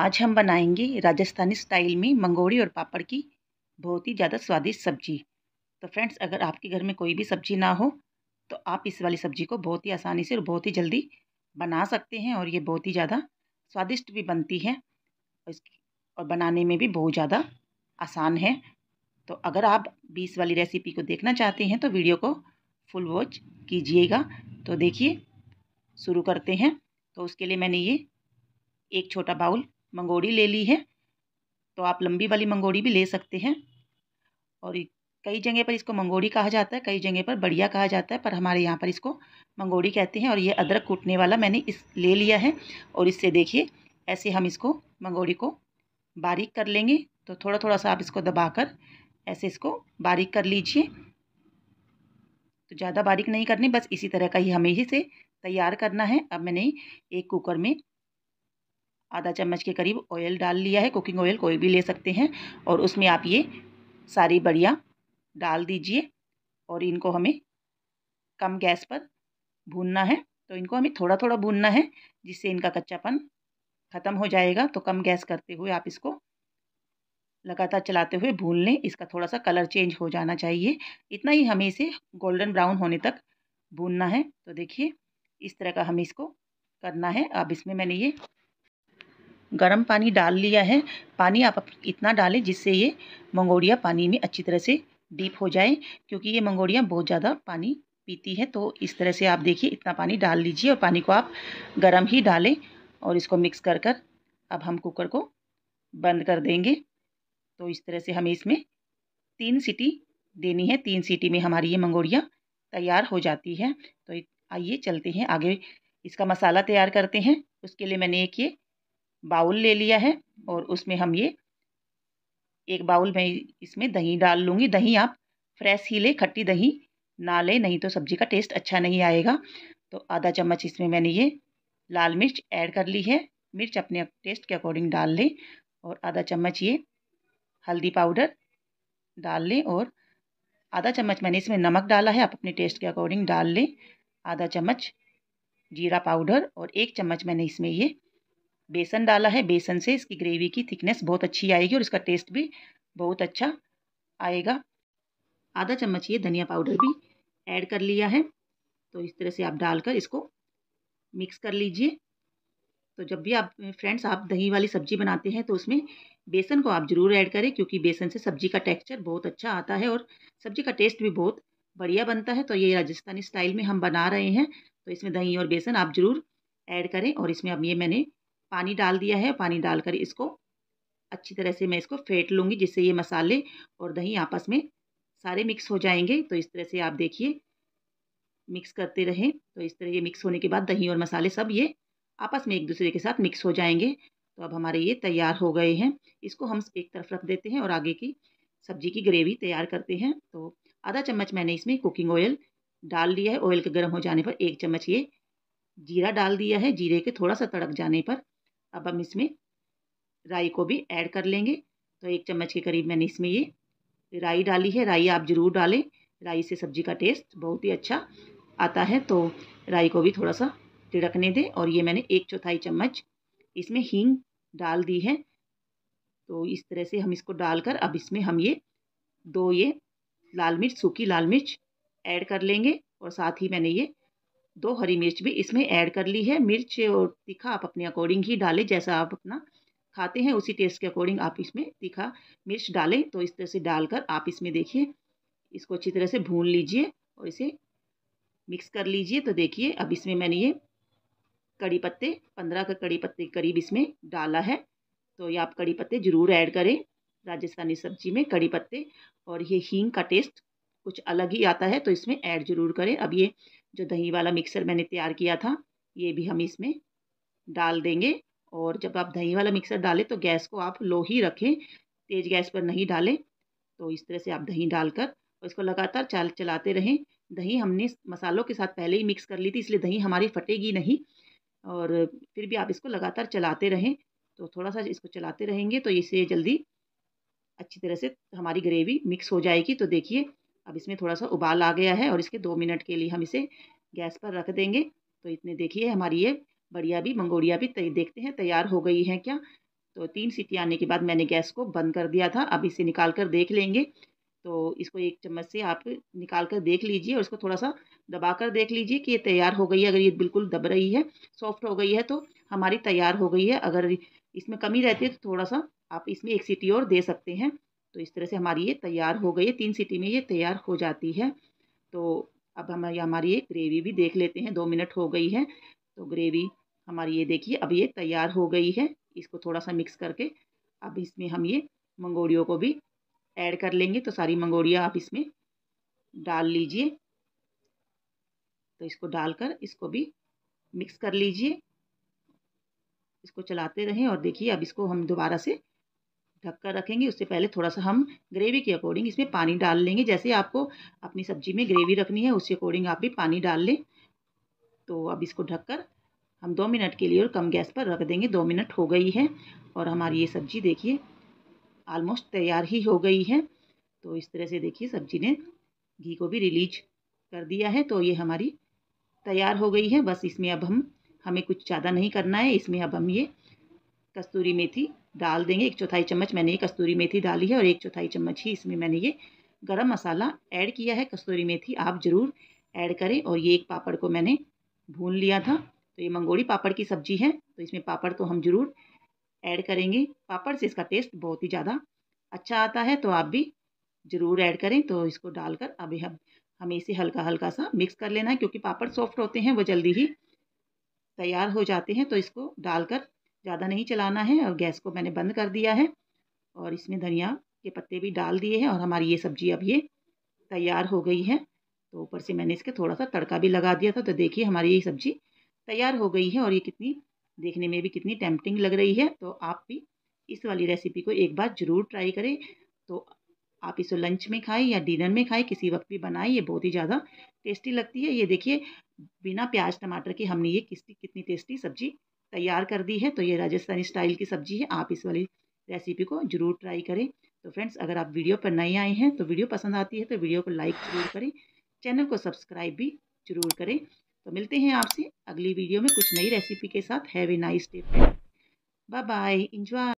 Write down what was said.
आज हम बनाएंगे राजस्थानी स्टाइल में मंगोड़ी और पापड़ की बहुत ही ज़्यादा स्वादिष्ट सब्जी तो फ्रेंड्स अगर आपके घर में कोई भी सब्जी ना हो तो आप इस वाली सब्जी को बहुत ही आसानी से और बहुत ही जल्दी बना सकते हैं और ये बहुत ही ज़्यादा स्वादिष्ट भी बनती है और बनाने में भी बहुत ज़्यादा आसान है तो अगर आप बीस वाली रेसिपी को देखना चाहते हैं तो वीडियो को फुल वॉच कीजिएगा तो देखिए शुरू करते हैं तो उसके लिए मैंने ये एक छोटा बाउल मंगोड़ी ले ली है तो आप लंबी वाली मंगोड़ी भी ले सकते हैं और कई जगह पर इसको मंगोड़ी कहा जाता है कई जगह पर बढ़िया कहा जाता है पर हमारे यहाँ पर इसको मंगोड़ी कहते हैं और ये अदरक कूटने वाला मैंने इस ले लिया है और इससे देखिए ऐसे हम इसको मंगोड़ी को बारीक कर लेंगे तो थोड़ा थोड़ा सा आप इसको दबाकर ऐसे इसको बारीक कर लीजिए तो ज़्यादा बारीक नहीं करनी बस इसी तरह का ही हमें ही से तैयार करना है अब मैंने एक कुकर में आधा चम्मच के करीब ऑयल डाल लिया है कुकिंग ऑयल कोई भी ले सकते हैं और उसमें आप ये सारी बढ़िया डाल दीजिए और इनको हमें कम गैस पर भूनना है तो इनको हमें थोड़ा थोड़ा भूनना है जिससे इनका कच्चापन ख़त्म हो जाएगा तो कम गैस करते हुए आप इसको लगातार चलाते हुए भून लें इसका थोड़ा सा कलर चेंज हो जाना चाहिए इतना ही हमें इसे गोल्डन ब्राउन होने तक भूनना है तो देखिए इस तरह का हमें इसको करना है अब इसमें मैंने ये गर्म पानी डाल लिया है पानी आप इतना डालें जिससे ये मंगोड़िया पानी में अच्छी तरह से डीप हो जाए क्योंकि ये मंगोड़िया बहुत ज़्यादा पानी पीती है तो इस तरह से आप देखिए इतना पानी डाल लीजिए और पानी को आप गर्म ही डालें और इसको मिक्स कर कर अब हम कुकर को बंद कर देंगे तो इस तरह से हमें इसमें तीन सीटी देनी है तीन सीटी में हमारी ये मंगोड़ियाँ तैयार हो जाती है तो आइए चलते हैं आगे इसका मसाला तैयार करते हैं उसके लिए मैंने एक ये बाउल ले लिया है और उसमें हम ये एक बाउल में इसमें दही डाल लूँगी दही आप फ्रेश ही ले खट्टी दही ना ले नहीं तो सब्ज़ी का टेस्ट अच्छा नहीं आएगा तो आधा चम्मच इसमें मैंने ये लाल मिर्च ऐड कर ली है मिर्च अपने टेस्ट के अकॉर्डिंग डाल लें और आधा चम्मच ये हल्दी पाउडर डाल लें और आधा चम्मच मैंने इसमें नमक डाला है आप अपने टेस्ट के अकॉर्डिंग डाल लें आधा चम्मच जीरा पाउडर और एक चम्मच मैंने इसमें ये बेसन डाला है बेसन से इसकी ग्रेवी की थिकनेस बहुत अच्छी आएगी और इसका टेस्ट भी बहुत अच्छा आएगा आधा चम्मच ये धनिया पाउडर भी ऐड कर लिया है तो इस तरह से आप डालकर इसको मिक्स कर लीजिए तो जब भी आप फ्रेंड्स आप दही वाली सब्जी बनाते हैं तो उसमें बेसन को आप ज़रूर ऐड करें क्योंकि बेसन से सब्जी का टेक्सचर बहुत अच्छा आता है और सब्जी का टेस्ट भी बहुत बढ़िया बनता है तो ये राजस्थानी स्टाइल में हम बना रहे हैं तो इसमें दही और बेसन आप ज़रूर ऐड करें और इसमें अब ये मैंने पानी डाल दिया है पानी डालकर इसको अच्छी तरह से मैं इसको फेंट लूँगी जिससे ये मसाले और दही आपस में सारे मिक्स हो जाएंगे तो इस तरह से आप देखिए मिक्स करते रहें तो इस तरह ये मिक्स होने के बाद दही और मसाले सब ये आपस में एक दूसरे के साथ मिक्स हो जाएंगे तो अब हमारे ये तैयार हो गए हैं इसको हम एक तरफ रख देते हैं और आगे की सब्जी की ग्रेवी तैयार करते हैं तो आधा चम्मच मैंने इसमें कुकिंग ऑयल डाल दिया है ऑयल के गर्म हो जाने पर एक चम्मच ये जीरा डाल दिया है जीरे के थोड़ा सा तड़क जाने पर अब हम इसमें राई को भी ऐड कर लेंगे तो एक चम्मच के करीब मैंने इसमें ये राई डाली है राई आप ज़रूर डालें राई से सब्ज़ी का टेस्ट बहुत ही अच्छा आता है तो राई को भी थोड़ा सा तिड़कने दें और ये मैंने एक चौथाई चम्मच इसमें हींग डाल दी है तो इस तरह से हम इसको डालकर अब इसमें हम ये दो ये लाल मिर्च सूखी लाल मिर्च ऐड कर लेंगे और साथ ही मैंने ये दो हरी मिर्च भी इसमें ऐड कर ली है मिर्च और तीखा आप अपने अकॉर्डिंग ही डालें जैसा आप अपना खाते हैं उसी टेस्ट के अकॉर्डिंग आप इसमें तीखा मिर्च डालें तो इस तरह से डालकर आप इसमें देखिए इसको अच्छी तरह से भून लीजिए और इसे मिक्स कर लीजिए तो देखिए अब इसमें मैंने ये कड़ी पत्ते पंद्रह का कड़ी पत्ते के करीब इसमें डाला है तो ये आप कड़ी पत्ते ज़रूर ऐड करें राजस्थानी सब्जी में कड़ी पत्ते और ये हींग का टेस्ट कुछ अलग ही आता है तो इसमें ऐड ज़रूर करें अब ये जो दही वाला मिक्सर मैंने तैयार किया था ये भी हम इसमें डाल देंगे और जब आप दही वाला मिक्सर डालें तो गैस को आप लो ही रखें तेज़ गैस पर नहीं डालें तो इस तरह से आप दही डालकर और इसको लगातार चाल चलाते रहें दही हमने मसालों के साथ पहले ही मिक्स कर ली थी इसलिए दही हमारी फटेगी नहीं और फिर भी आप इसको लगातार चलाते रहें तो थोड़ा सा इसको चलाते रहेंगे तो इसे जल्दी अच्छी तरह से हमारी ग्रेवी मिक्स हो जाएगी तो देखिए अब इसमें थोड़ा सा उबाल आ गया है और इसके दो मिनट के लिए हम इसे गैस पर रख देंगे तो इतने देखिए हमारी ये बढ़िया भी मंगोड़िया भी देखते हैं तैयार हो गई है क्या तो तीन सीटी आने के बाद मैंने गैस को बंद कर दिया था अब इसे निकाल कर देख लेंगे तो इसको एक चम्मच से आप निकाल कर देख लीजिए और इसको थोड़ा सा दबा कर देख लीजिए कि ये तैयार हो गई है अगर ये बिल्कुल दब रही है सॉफ्ट हो गई है तो हमारी तैयार हो गई है अगर इसमें कमी रहती है तो थोड़ा सा आप इसमें एक सीटी और दे सकते हैं तो इस तरह से हमारी ये तैयार हो गई है तीन सीटी में ये तैयार हो जाती है तो अब हम हमारी ये ग्रेवी भी देख लेते हैं दो मिनट हो गई है तो ग्रेवी हमारी ये देखिए अब ये तैयार हो गई है इसको थोड़ा सा मिक्स करके अब इसमें हम ये मंगोड़ियों को भी ऐड कर लेंगे तो सारी मंगोड़ियाँ आप इसमें डाल लीजिए तो इसको डालकर इसको भी मिक्स कर लीजिए इसको चलाते रहें और देखिए अब इसको हम दोबारा से ढककर रखेंगे उससे पहले थोड़ा सा हम ग्रेवी के अकॉर्डिंग इसमें पानी डाल लेंगे जैसे आपको अपनी सब्जी में ग्रेवी रखनी है उसके अकॉर्डिंग आप भी पानी डाल लें तो अब इसको ढककर हम दो मिनट के लिए और कम गैस पर रख देंगे दो मिनट हो गई है और हमारी ये सब्जी देखिए आलमोस्ट तैयार ही हो गई है तो इस तरह से देखिए सब्जी ने घी को भी रिलीज कर दिया है तो ये हमारी तैयार हो गई है बस इसमें अब हम हमें कुछ ज़्यादा नहीं करना है इसमें अब हम ये कस्तूरी मेथी डाल देंगे एक चौथाई चम्मच मैंने ये कस्तूरी मेथी डाली है और एक चौथाई चम्मच ही इसमें मैंने ये गरम मसाला ऐड किया है कस्तूरी मेथी आप ज़रूर ऐड करें और ये एक पापड़ को मैंने भून लिया था तो ये मंगोड़ी पापड़ की सब्जी है तो इसमें पापड़ तो हम ज़रूर ऐड करेंगे पापड़ से इसका टेस्ट बहुत ही ज़्यादा अच्छा आता है तो आप भी ज़रूर ऐड करें तो इसको डालकर अभी हम हमें इसे हल्का हल्का सा मिक्स कर लेना है क्योंकि पापड़ सॉफ्ट होते हैं वो जल्दी ही तैयार हो जाते हैं तो इसको डालकर ज़्यादा नहीं चलाना है और गैस को मैंने बंद कर दिया है और इसमें धनिया के पत्ते भी डाल दिए हैं और हमारी ये सब्ज़ी अब ये तैयार हो गई है तो ऊपर से मैंने इसके थोड़ा सा तड़का भी लगा दिया था तो देखिए हमारी ये सब्ज़ी तैयार हो गई है और ये कितनी देखने में भी कितनी टेम्पटिंग लग रही है तो आप भी इस वाली रेसिपी को एक बार ज़रूर ट्राई करें तो आप इसे लंच में खाएं या डिनर में खाएं किसी वक्त भी बनाएं ये बहुत ही ज़्यादा टेस्टी लगती है ये देखिए बिना प्याज टमाटर के हमने ये किसी कितनी टेस्टी सब्ज़ी तैयार कर दी है तो ये राजस्थानी स्टाइल की सब्जी है आप इस वाली रेसिपी को ज़रूर ट्राई करें तो फ्रेंड्स अगर आप वीडियो पर नए आए हैं तो वीडियो पसंद आती है तो वीडियो को लाइक ज़रूर करें चैनल को सब्सक्राइब भी ज़रूर करें तो मिलते हैं आपसे अगली वीडियो में कुछ नई रेसिपी के साथ have a nice day bye bye enjoy